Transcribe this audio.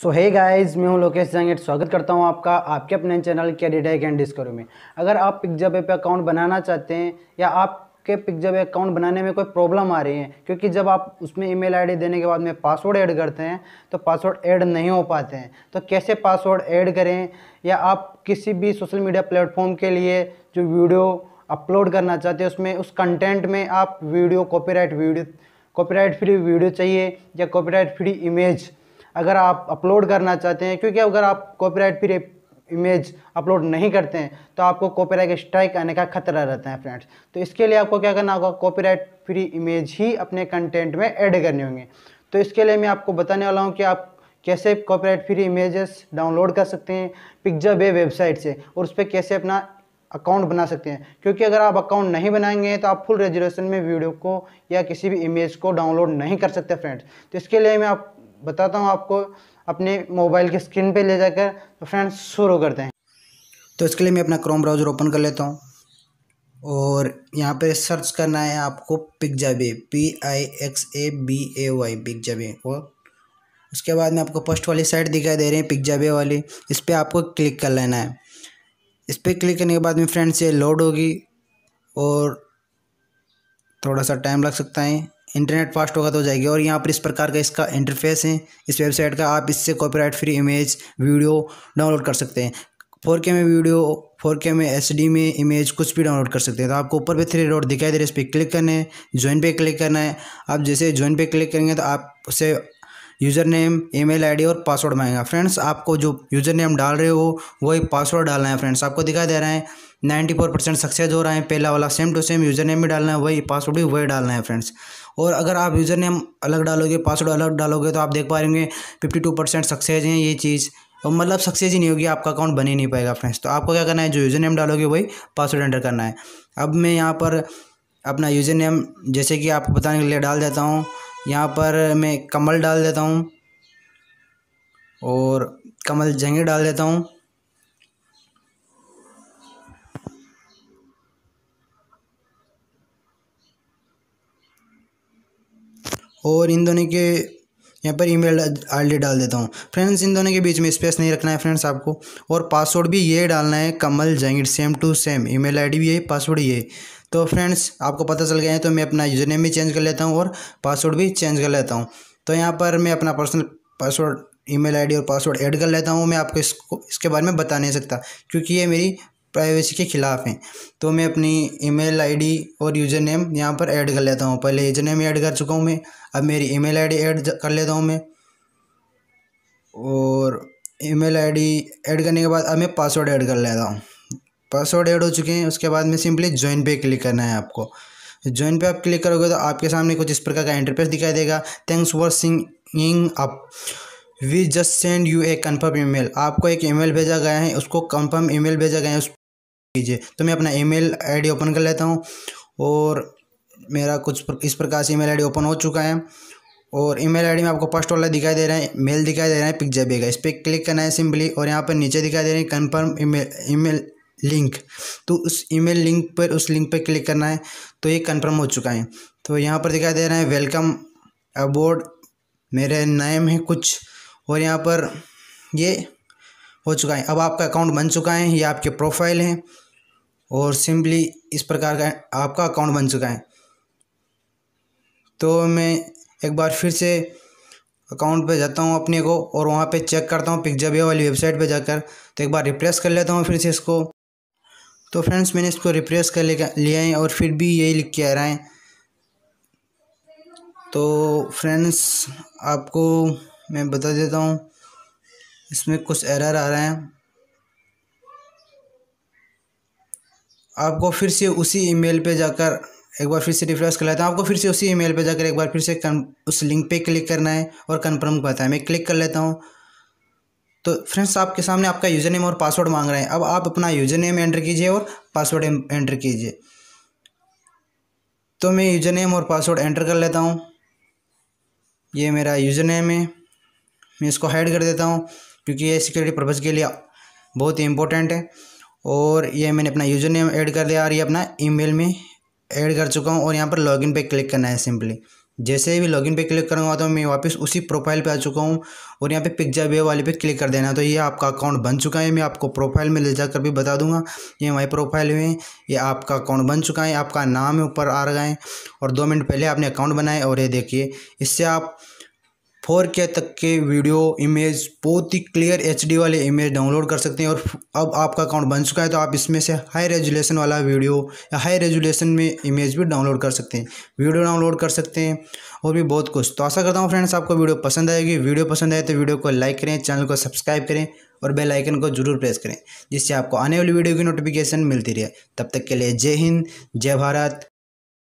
सो है गाइज मैं हूं लोकेश जंगेट स्वागत करता हूं आपका आपके अपने चैनल के डिटेक एंड डिस्कवरी में अगर आप पिक्जाबे पे अकाउंट बनाना चाहते हैं या आपके के अकाउंट बनाने में कोई प्रॉब्लम आ रही है क्योंकि जब आप उसमें ईमेल आईडी देने के बाद में पासवर्ड ऐड करते हैं तो पासवर्ड ऐड नहीं हो पाते हैं तो कैसे पासवर्ड ऐड करें या आप किसी भी सोशल मीडिया प्लेटफॉर्म के लिए जो वीडियो अपलोड करना चाहते हैं उसमें उस कंटेंट में आप video copyright video copyright free video चाहिए या कॉपीराइट फ्री इमेज अगर आप अपलोड करना चाहते हैं क्योंकि अगर आप कॉपीराइट फ्री इमेज अपलोड नहीं करते हैं तो आपको कॉपीराइट स्ट्राइक आने का खतरा रहता है फ्रेंड्स तो इसके लिए आपको क्या करना होगा कॉपीराइट फ्री इमेज ही अपने कंटेंट में ऐड करने होंगे तो इसके लिए मैं आपको बताने वाला हूँ कि आप कैसे कॉपीराइट फ्री इमेजेस डाउनलोड कर सकते हैं पिक्जा बे वेबसाइट से और उस पर कैसे अपना अकाउंट बना सकते हैं क्योंकि अगर आप अकाउंट नहीं बनाएंगे तो आप फुल रेजोल्यूशन में वीडियो को या किसी भी इमेज को डाउनलोड नहीं कर सकते फ्रेंड्स तो इसके लिए मैं आप बताता हूँ आपको अपने मोबाइल के स्क्रीन पे ले जाकर तो फ्रेंड्स शुरू करते हैं तो इसके लिए मैं अपना क्रोम ब्राउज़र ओपन कर लेता हूँ और यहाँ पे सर्च करना है आपको बे P I X A B A Y बे और उसके बाद में आपको फर्स्ट वाली साइट दिखाई दे रही है बे वाली इस पर आपको क्लिक कर लेना है इस पर क्लिक करने के बाद में फ्रेंड्स ये लोड होगी और थोड़ा सा टाइम लग सकता है इंटरनेट फास्ट होगा तो हो जाएगी और यहाँ पर इस प्रकार का इसका इंटरफेस है इस वेबसाइट का आप इससे copyright free image video download कर सकते हैं फोर के में वीडियो फोर के में एस डी में इमेज कुछ भी डाउनलोड कर सकते हैं तो आपको ऊपर पे थ्री रोड दिखाई दे रहा है इस पर क्लिक करना है ज्वाइन पे क्लिक करना है आप जैसे ज्वाइन पे क्लिक करेंगे तो आप उसे यूज़र नेम ईमेल आईडी और पासवर्ड मांगेगा फ्रेंड्स आपको जो यूज़र नेम डाल रहे हो वही पासवर्ड डालना है फ्रेंड्स आपको दिखाई दे रहा है नाइन्टी फोर परसेंट सक्सेस हो रहा है पहला वाला same to same user name भी डालना है वही पासवर्ड भी वही डालना है फ्रेंड्स और अगर आप यूज़र नेम अलग डालोगे पासवर्ड अलग डालोगे तो आप देख पा रहे फिफ्टी टू परसेंट सक्सेस है ये चीज़ और मतलब सक्सेस ही नहीं होगी आपका अकाउंट बन ही नहीं पाएगा फ्रेंड्स तो आपको क्या करना है जो यूज़र नेम डालोगे वही पासवर्ड एंटर करना है अब मैं यहाँ पर अपना यूज़र नेम जैसे कि आपको बताने के लिए डाल देता हूँ यहाँ पर मैं कमल डाल देता हूँ और कमल जंगे डाल देता हूँ और इन दोनों के यहाँ पर ईमेल आईडी डाल देता हूँ फ्रेंड्स इन दोनों के बीच में स्पेस नहीं रखना है फ्रेंड्स आपको और पासवर्ड भी ये डालना है Kamal Jangid same to same email ID भी यही पासवर्ड ये तो फ्रेंड्स आपको पता चल गया है तो मैं अपना यूज़र नेम भी चेंज कर लेता हूँ और पासवर्ड भी चेंज कर लेता हूँ तो यहाँ पर मैं अपना पर्सनल पासवर्ड ईमेल आईडी और पासवर्ड ऐड कर लेता हूँ मैं आपको इसको इसके बारे में बता नहीं सकता क्योंकि ये मेरी प्राइवेसी के ख़िलाफ़ हैं तो मैं अपनी ईमेल आईडी और यूज़र नेम यहाँ पर ऐड कर लेता हूँ पहले यूज़र नेम ऐड कर चुका हूँ मैं अब मेरी ईमेल आईडी ऐड कर लेता हूँ मैं और ईमेल आईडी ऐड करने के बाद अब मैं पासवर्ड ऐड कर लेता हूँ पासवर्ड ऐड हो चुके हैं उसके बाद में सिंपली ज्वाइन पे क्लिक करना है आपको ज्वाइन पे आप क्लिक करोगे तो आपके सामने कुछ इस प्रकार का इंटरफेस दिखाई देगा thanks for singing up we just send you a confirm email आपको एक ईमेल भेजा गया है उसको कंफर्म ईमेल भेजा गया है उस कीजिए तो मैं अपना ईमेल आईडी ओपन कर लेता हूँ और मेरा कुछ इस प्रकार से ईमेल आईडी ओपन हो चुका है और ईमेल आईडी में आपको फर्स्ट वाला दिखाई दे रहा है मेल दिखाई दे रहा है पिक्जा बेगा इस पर क्लिक करना है सिंपली और यहाँ पर नीचे दिखाई दे रहे हैं कन्फर्म ईमेल ईमेल लिंक तो उस ईमेल लिंक पर उस लिंक पर क्लिक करना है तो ये कंफर्म हो चुका है तो यहाँ पर दिखाई दे रहा है वेलकम अबोर्ड मेरे नेम है कुछ और यहाँ पर ये हो चुका है अब आपका अकाउंट बन चुका है ये आपके प्रोफाइल हैं और सिंपली इस प्रकार का आपका अकाउंट बन चुका है तो मैं एक बार फिर से अकाउंट पे जाता हूँ अपने को और वहाँ पे चेक करता हूँ पिक्जाबिया वाली वेबसाइट पे जाकर तो एक बार रिप्लेस कर लेता हूँ फिर से इसको तो फ्रेंड्स मैंने इसको रिप्रेस कर लिया है और फिर भी यही लिख के आ रहा है तो फ्रेंड्स आपको मैं बता देता हूँ इसमें कुछ एरर आ रहा है आपको फिर से उसी ईमेल पे जाकर एक बार फिर से रिफ्रेश कर लेता हूँ आपको फिर से उसी ईमेल पे जाकर एक बार फिर से उस लिंक पे क्लिक करना है और करता है मैं क्लिक कर लेता हूँ तो फ्रेंड्स आपके सामने आपका यूज़र नेम और पासवर्ड मांग रहे हैं अब आप अपना यूज़र नेम एंटर कीजिए और पासवर्ड एंटर कीजिए तो मैं यूज़र नेम और पासवर्ड एंटर कर लेता हूँ ये मेरा यूज़र नेम है मैं इसको हाइड कर देता हूँ क्योंकि ये सिक्योरिटी पर्पज़ के लिए बहुत ही इंपॉर्टेंट है और ये मैंने अपना यूज़र नेम ऐड कर दिया और ये अपना ईमेल में ऐड कर चुका हूँ और यहाँ पर लॉगिन पे क्लिक करना है सिंपली जैसे ही भी लॉगिन पे क्लिक करूँगा तो मैं वापस उसी प्रोफाइल पे आ चुका हूँ और यहाँ पे पिक्जा वे वाले पे क्लिक कर देना तो ये आपका अकाउंट बन चुका है मैं आपको प्रोफाइल में ले जाकर भी बता दूंगा ये हमारे प्रोफाइल में ये आपका अकाउंट बन चुका है आपका नाम ऊपर आ रहा है और दो मिनट पहले आपने अकाउंट बनाए और ये देखिए इससे आप फोर के तक के वीडियो इमेज बहुत ही क्लियर एच वाले इमेज डाउनलोड कर सकते हैं और अब आपका अकाउंट बन चुका है तो आप इसमें से हाई रेजुलेशन वाला वीडियो या हाई रेजुलेशन में इमेज भी डाउनलोड कर सकते हैं वीडियो डाउनलोड कर सकते हैं और भी बहुत कुछ तो आशा करता हूँ फ्रेंड्स आपको वीडियो पसंद आएगी वीडियो पसंद आए तो वीडियो को लाइक करें चैनल को सब्सक्राइब करें और बेलाइकन को जरूर प्रेस करें जिससे आपको आने वाली वीडियो की नोटिफिकेशन मिलती रहे तब तक के लिए जय हिंद जय भारत